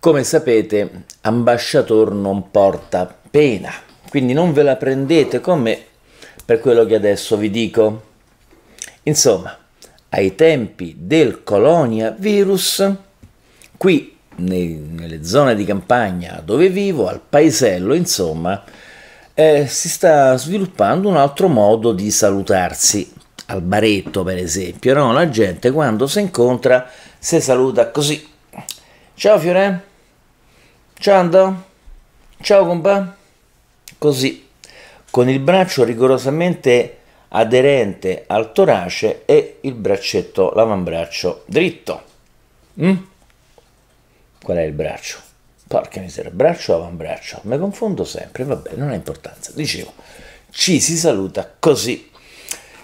Come sapete, ambasciatore non porta pena, quindi non ve la prendete con me per quello che adesso vi dico. Insomma, ai tempi del colonia virus, qui nei, nelle zone di campagna dove vivo, al paesello, insomma, eh, si sta sviluppando un altro modo di salutarsi. Al baretto, per esempio, no? la gente quando si incontra si saluta così. Ciao Fiore! Ciao Ando, ciao compa. Così, con il braccio rigorosamente aderente al torace e il braccetto, l'avambraccio dritto. Mm? Qual è il braccio? Porca miseria, braccio o avambraccio? Mi confondo sempre, vabbè, non ha importanza. Dicevo, ci si saluta così.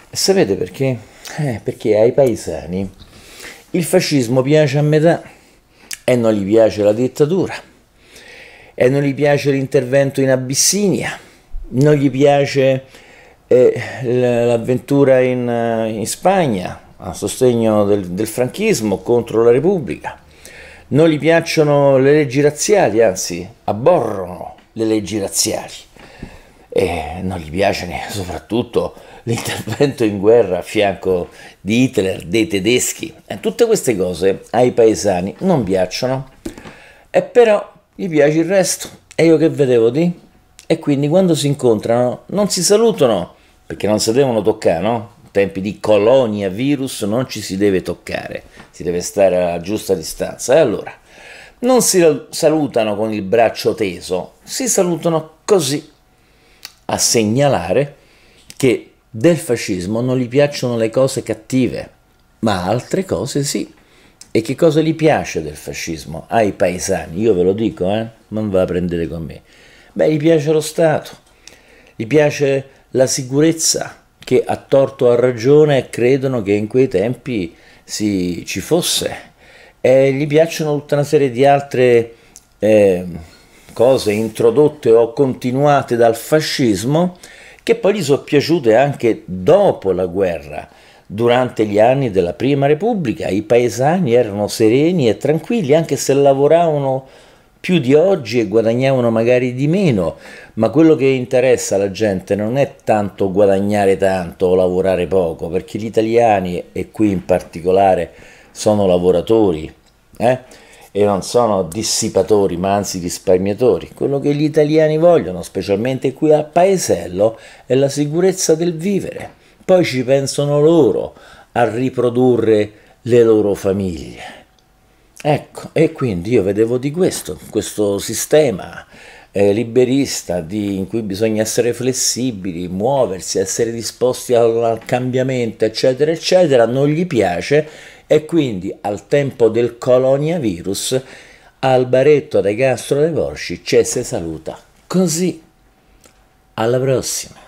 E sapete perché? Eh, perché ai paesani il fascismo piace a metà e non gli piace la dittatura eh, non gli piace l'intervento in Abissinia, non gli piace eh, l'avventura in, eh, in, Spagna a sostegno del, del franchismo contro la Repubblica, non gli piacciono le leggi razziali, anzi abborrono le leggi razziali. E non gli piace neanche, soprattutto l'intervento in guerra a fianco di Hitler dei tedeschi. E tutte queste cose ai paesani non piacciono. E però gli piace il resto e io che vedevo di? E quindi quando si incontrano non si salutano perché non si devono toccare, no? In tempi di colonia virus non ci si deve toccare, si deve stare alla giusta distanza. E allora non si salutano con il braccio teso, si salutano così a segnalare che del fascismo non gli piacciono le cose cattive, ma altre cose sì. E che cosa gli piace del fascismo ai ah, paesani? Io ve lo dico, eh? non va a prendere con me. Beh, gli piace lo Stato, gli piace la sicurezza, che a torto o a ragione credono che in quei tempi si, ci fosse. E gli piacciono tutta una serie di altre eh, cose introdotte o continuate dal fascismo che poi gli sono piaciute anche dopo la guerra Durante gli anni della Prima Repubblica i paesani erano sereni e tranquilli anche se lavoravano più di oggi e guadagnavano magari di meno, ma quello che interessa alla gente non è tanto guadagnare tanto o lavorare poco, perché gli italiani, e qui in particolare, sono lavoratori eh? e non sono dissipatori, ma anzi risparmiatori. Quello che gli italiani vogliono, specialmente qui al paesello, è la sicurezza del vivere poi ci pensano loro a riprodurre le loro famiglie. Ecco, e quindi io vedevo di questo, questo sistema eh, liberista di, in cui bisogna essere flessibili, muoversi, essere disposti al, al cambiamento, eccetera, eccetera, non gli piace e quindi al tempo del coloniavirus al baretto De Castro De Porsci c'è se saluta. Così, alla prossima!